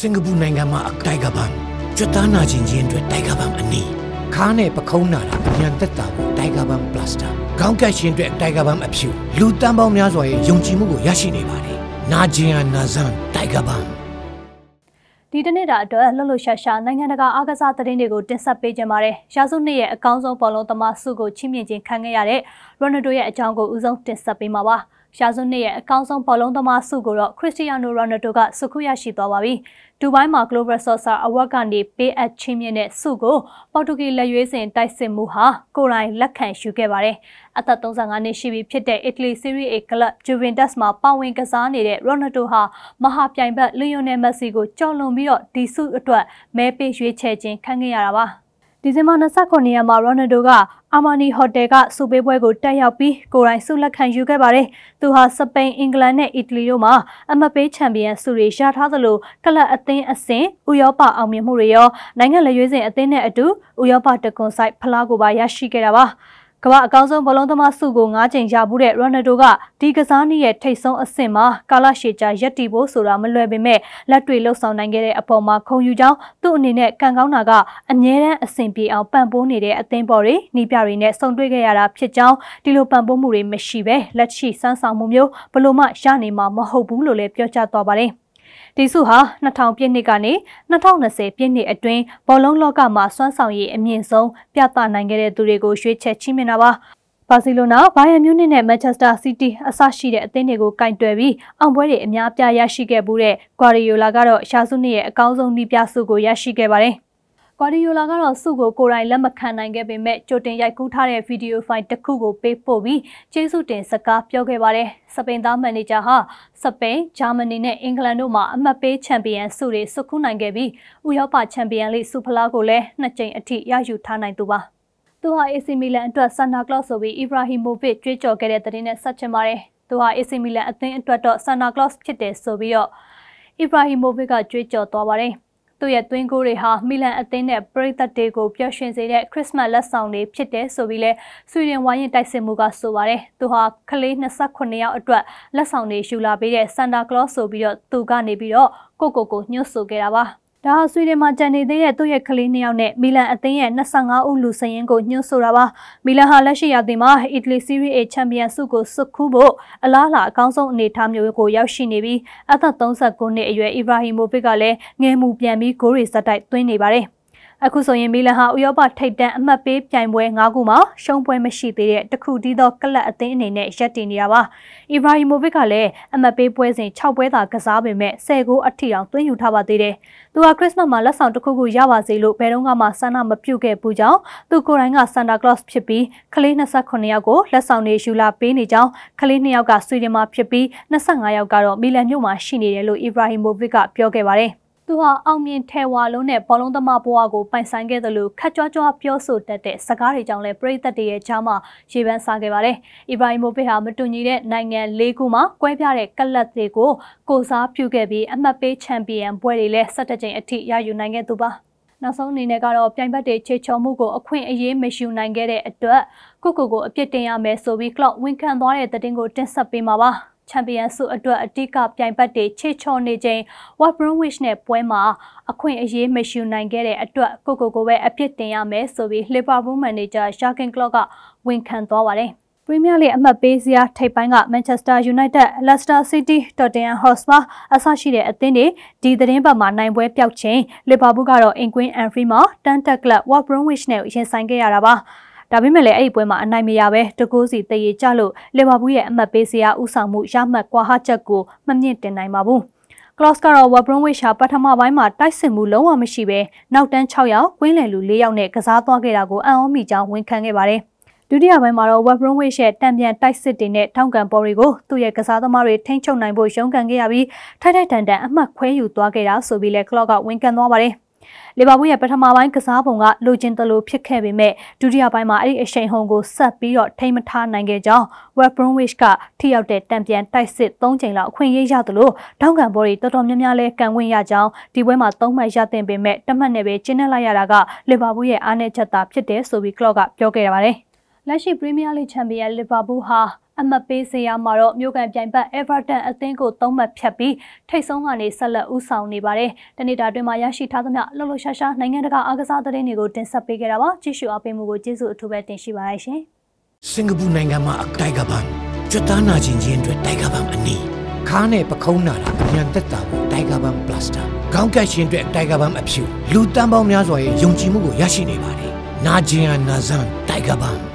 စင်ကာပူနိုင်ငံမှာအတိုက်ကပံကျွတ်သားနာခြင်းချင်းအတွက်တိုက်ကပံအနည်းခါနဲ့ပခုံးနာတာအမြန်သက်သာဖို့တိုက်ကပံပလတ်စတာခေါင်းကတ်ရှင်အတွက်တိုက်ကပံအဖြူလူတန်းပေါင်းများစွာရဲ့ယုံကြည်မှုကိုရရှိနေပါတယ်နာဂျင်ဟာနာဇန်တိုက်ကပံဒီတနေ့တာအတွက်လှုပ်လှုပ်ရှားရှားနိုင်ငံတကာအားကစားသတင်းတွေကိုတင်ဆက်ပေးကြပါမယ်။ရာစုနှစ်ရဲ့အကောင်းဆုံးဘောလုံးသမားဆုကိုချီးမြှင့်ခြင်းခံခဲ့ရတဲ့ရိုနယ်ဒိုရဲ့အကြောင်းကိုဦးဆုံးတင်ဆက်ပေးမှာပါ။ရှာဇွန်နှစ်ရဲ့အကောင်းဆုံးဘောလုံးသမားဆုကိုတော့ခရစ္စတီယာနိုရိုနယ်ဒိုကစုခုရရှိသွားပါပြီ။ဒူဘိုင်းမှာ Global Sosa Award ကနေပေးအပ်ချင်းမြင့်တဲ့ဆုကိုပေါ်တူဂီလက်ရွေးစင်တိုက်စစ်မှုဟာကိုယ်တိုင်လက်ခံယူခဲ့ပါတယ်။အသက်35နှစ်ရှိပြီဖြစ်တဲ့ Italy Serie A ကလပ် Juventus မှာပါဝင်ကစားနေတဲ့ Ronaldo ဟာမဟာပြိုင်ဘက် Lionel Messi ကိုကြော်လွန်ပြီးတော့ဒီဆုအတွက်မဲပေးရွေးချယ်ခြင်းခံခဲ့ရတာပါ။ဒီဇင်ဘာ29ရက်မှာရိုနယ်ဒိုကအာမာနီဟိုတယ်ကစူပေးပွဲကိုတက်ရောက်ပြီးကိုယ်တိုင်ဆုလက်ခံယူခဲ့ပါတယ်။သူဟာစပိန်၊အင်္ဂလန်နဲ့အီတလီတို့မှာအမပေးချန်ပီယံဆုတွေရထားသလိုကလပ်အသင်းအဆင့်ဥရောပအောင်မြင်မှုတွေရောနိုင်ငံလက်ရွေးစင်အသင်းနဲ့အတူဥရောပတကွန်ဆိုင်ဖလားကိုပါရရှိခဲ့တာပါ။ကမ္ဘာအကောင်းဆုံးဘောလုံးသမားဆုကို၅ချိန်ရဘူးတဲ့ရော်နယ်ဒိုကဒီကစားနည်းရဲ့ထိတ်ဆုံးအဆင့်မှာကာလရှည်ကြာရပ်တည်ဖို့ဆိုတာမလွယ်ပေမဲ့လက်တွေ့လှုပ်ဆောင်နိုင်ခဲ့တဲ့အပေါ်မှာခုံယူကြောင်းသူ့အနေနဲ့ကံကောင်းတာကအငြင်းတန်းအဆင်ပြေအောင်ပံ့ပိုးနေတဲ့အသင်းပေါ်တွေနီးပြတွေနဲ့ဆုံတွေ့ခဲ့ရတာဖြစ်ကြောင်းဒီလိုပံ့ပိုးမှုတွေမရှိဘဲလက်ရှိစမ်းဆောင်မှုမျိုးဘလို့မှရနိုင်မှာမဟုတ်ဘူးလို့လည်းပြောကြားသွားပါတယ်။ဒီစုဟာ2000ပြည့်နှစ်ကနေ2020ပြည့်နှစ်အတွင်းဘောလုံးလောကမှာစွမ်းဆောင်ရည်အမြင့်ဆုံးပြသနိုင်ခဲ့တဲ့သူတွေကိုရွေးချယ်ချီးမြှင့်တာပါ။ဘာစီလိုနာ၊ဘိုင်ယန်မြူးနစ်နဲ့မန်ချက်စတာစီးတီးအစရှိတဲ့အသင်းတွေကိုကင်တွယ်ပြီးအောင်ပွဲတွေအများအပြားရရှိခဲ့မှုတဲ့ဂွာရီယိုလာကတော့ရှာစုနှစ်ရဲ့အကောင်းဆုံးနှိပြစုကိုရရှိခဲ့ပါတယ်။ဂွာဒီယိုလာကတော့စုကိုကိုယ်တိုင်လက်မခံနိုင်ခဲ့ပေမဲ့ကြိုတင်ရိုက်ကူးထားတဲ့ဗီဒီယိုဖိုင်တစ်ခုကိုပေးပို့ပြီးကျေးဇူးတင်စကားပြောခဲ့ပါတယ်။စပိန်သားမန်နေဂျာဟာစပိန်၊ဂျာမနီနဲ့အင်္ဂလန်တို့မှာအမှတ်ပေးချန်ပီယံဆုတွေဆွတ်ခူးနိုင်ခဲ့ပြီးဥရောပချန်ပီယံလိဆုဖလားကိုလည်းနှစ်ကြိမ်အထိရယူထားနိုင်သူပါ။သူဟာ AC Milan အတွက်ဆန်နာကလော့ဆိုပြီး Ibrahimovic ကြွေးကြော်ခဲ့တဲ့တဲ့နဲ့ဆက်ချင်ပါတယ်။သူဟာ AC Milan အသင်းအတွက်တော့ဆန်နာကလော့စ်ဖြစ်တယ်ဆိုပြီးတော့ Ibrahimovic ကကြွေးကြော်သွားပါတယ်။သူ့ရဲ့သွင်းကိုတွေဟာမီလန်အသင်းနဲ့ပရိသတ်တွေကိုပျော်ရွှင်စေတဲ့ခရစ်စမတ်လက်ဆောင်တွေဖြစ်တယ်ဆိုပြီးလဲဆွီဒင်ဝိုင်းရင်တိုက်စစ်မှုကဆိုပါတယ်။သူဟာကလေး28ယောက်အတွက်လက်ဆောင်တွေယူလာပေးတဲ့ဆန်တာကလော့ဆိုပြီးတော့သူကနေပြီးတော့ကိုကိုကိုညှို့ဆိုခဲ့တာပါ။ဒါဟာဆွီဒင်မှာကြံနေသေးတဲ့သူ့ရဲ့ကလေးနှစ်ယောက်နဲ့မီလန်အသင်းရဲ့25ဦးလူစရင်ကိုညှို့ဆိုတာပါမီလန်ဟာလက်ရှိရာသီမှာအီတလီစီးရီး A ချန်ပီယံဆုကိုစွတ်ခူးဖို့အလားအလာအကောင်းဆုံးအနေအထားမျိုးကိုရောက်ရှိနေပြီးအသက်39နှစ်အရွယ်အီဗရာဟီမိုဗစ်ကလည်းငယ်မှုပြန်ပြီးဂိုးရီစက်တိုက်သွင်းနေပါတယ်။အခုဆိုရင်မီလန်ဟာဥရောပထိပ်တန်းအမှတ်ပေးပြိုင်ပွဲ၅ခုမှာရှုံးပွဲမရှိသေးတဲ့တခုတည်းသောကလပ်အသင်းအနေနဲ့ရပ်တည်နေတာပါ။ Ibrahimovic ကလည်းအမှတ်ပေးပွဲစဉ်6ပွဲသာကစားပေမဲ့10ဂိုးအထိအောင်သွင်းယူထားပါသေးတယ်။သူကခရစ်စမတ်မှာလက်ဆောင်တစ်ခုခုရပါစေလို့ဘယ်တော့မှဆန္ဒမပြုခဲ့ဘူးကြောင်းသူကိုယ်တိုင်က Santa Claus ဖြစ်ပြီးကလေး28ယောက်ကိုလက်ဆောင်တွေယူလာပေးနေကြောင်းကလေး2ယောက်ကဆွေဒင်မှာဖြစ်ပြီး25ယောက်ကတော့မီလန်မြို့မှာရှိနေတယ်လို့ Ibrahimovic ကပြောခဲ့ပါတယ်။သူဟာအောင်မြင်ထဲဝါလုံးနဲ့ဘောလုံးသမားဘဝကိုပိုင်ဆိုင်ခဲ့တယ်လို့ခက်ကြွားကြွားပြောဆိုတတ်တဲ့စကားတွေကြောင့်လည်းပရိသတ်တွေရဲ့ကြားမှာရေပန်းစားခဲ့ပါတယ်။အီဘရာဟီမိုဗစ်ဟာမတူညီတဲ့နိုင်ငံ၄ခုမှာကွဲပြားတဲ့ကလပ်တွေကိုကိုစားပြုခဲ့ပြီးအမှတ်ပေးချန်ပီယံပွဲတွေလည်း၁၇ကြိမ်အထိရယူနိုင်ခဲ့သူပါ။နောက်ဆုံးအနေနဲ့ကတော့ပြိုင်ဘက်တွေချေချောမှုကိုအခွင့်အရေးမယူနိုင်ခဲ့တဲ့အတွက်ကိုကိုကိုအပြစ်တင်ရမယ်ဆိုပြီး clock ဝန်ခံသွားတဲ့သတင်းကိုတင်ဆက်ပေးမှာပါ။ချန်ပီယံဆုအတွက်အတိကပြိုင်ဘက်တွေချေချော်နေချိန် What Bromwich နဲ့ပွဲမှာအခွင့်အရေးမရှူနိုင်ခဲ့တဲ့အတွက်ကိုကိုကိုပဲအပြစ်တင်ရမယ်ဆိုပြီး Liverpool Manager Jurgen Klopp ကဝန်ခံသွားပါတယ်။ပရီးမီးယားလိအမှတ်ပေးစရာထိပ်ပိုင်းက Manchester United, Leicester City, Tottenham Hotspur အစရှိတဲ့အသင်းတွေဒီသတင်းပတ်မှာနိုင်ပွဲပျောက်ချိန် Liverpool ကတော့ England and Free မှာ Tan Tag Club, Wolverhampton နဲ့ရင်ဆိုင်ခဲ့ရတာပါ။ဒါပေမဲ့လည်းအဲ့ဒီပွဲမှာအနိုင်မရပဲတကိုးစီတရေကျလို့လီဗာပူးရဲ့အမှတ်ပေးစရာဥဆောင်မှုရမှတ်ကွာဟချက်ကိုမမြင့်တင်နိုင်ပါဘူးကလော့စ်ကတော့ဝက်ဘရွန်ဝစ်ရှာပထမပိုင်းမှာတိုက်စစ်မှုလုံးဝမရှိပဲနောက်တန်း6ယောက်၊ကွင်းလယ်လူ4ယောက်နဲ့ကစားသွားခဲ့တာကိုအံ့ဩမိကြောင်းဝန်ခံခဲ့ပါတယ်။ဒုတိယပိုင်းမှာတော့ဝက်ဘရွန်ဝစ်ရဲ့တံပြန်တိုက်စစ်တွေနဲ့ထောင်ကန်ပေါ်တွေကိုသူ့ရဲ့ကစားသမားတွေထိန်းချုပ်နိုင်ဖို့ရုန်းကန်ခဲ့ရပြီးထိုက်ထိုက်တန်တန်အမှတ်ခွဲယူသွားခဲ့တာဆိုပြီးလဲကလော့ကဝန်ခံသွားပါတယ်။လီဗာပူးရဲ့ပထမပိုင်းကစားပုံကလိုချင်သလိုဖြစ်ခဲ့ပေမဲ့ဒုတိယပိုင်းမှာအဲ့ဒီအရှိန်ဟုန်ကိုဆက်ပြီးတော့ထိမထားနိုင်ခဲ့ကြောင်း West Bromwich ကထိရောက်တဲ့တံပြန်တိုက်စစ်၃ချိန်လောက်အခွင့်ရေးရသလိုတောင်းကန်ဘောတွေတော်တော်များများလဲကန်ဝင်ရကြောင်းဒီပွဲမှာ၃မှတ်ရသင့်ပေမဲ့တမတ်နဲ့ပဲကျင်းနေလိုက်ရတာကလီဗာပူးရဲ့အားနည်းချက်သာဖြစ်တယ်ဆိုပြီးကလော့ကပြောခဲ့ရပါတယ်။လက်ရှိ Premier League Champion Liverpool ဟာအမှတ်ပေးစရာမှာတော့မြို့ကန်ပြိုင်ဘက် Everton အသင်းကိုသုံးမှတ်ဖြတ်ပြီးထိတ်ဆုံးကနေဆက်လက်ဦးဆောင်နေပါတယ်။တနေ့တာအတွင်းမှာရရှိထားသမျှလှုပ်လှုပ်ရှားရှားနိုင်ငံတကာအားကစားသတင်းတွေကိုတင်ဆက်ပေးခဲ့တာပါ။ကြည့်ရှုအားပေးမှုကိုကျေးဇူးအထူးပဲတင်ရှိပါရရှင်။စင်ကာပူနိုင်ငံမှာအတိုက်ကပံကျွတ်သားနာခြင်းချင်းအတွက်တိုက်ကပံအနည်းခါနဲ့ပခုံးနာတာအမြန်သက်တာကိုတိုက်ကပံပလတ်စတာခေါင်းကပ်ရှင်အတွက်တိုက်ကပံအဖြူလူတန်းပေါင်းများစွာရဲ့ယုံကြည်မှုကိုရရှိနေပါတယ်။နာဂျင်ယာနာဇန်တိုက်ကပံ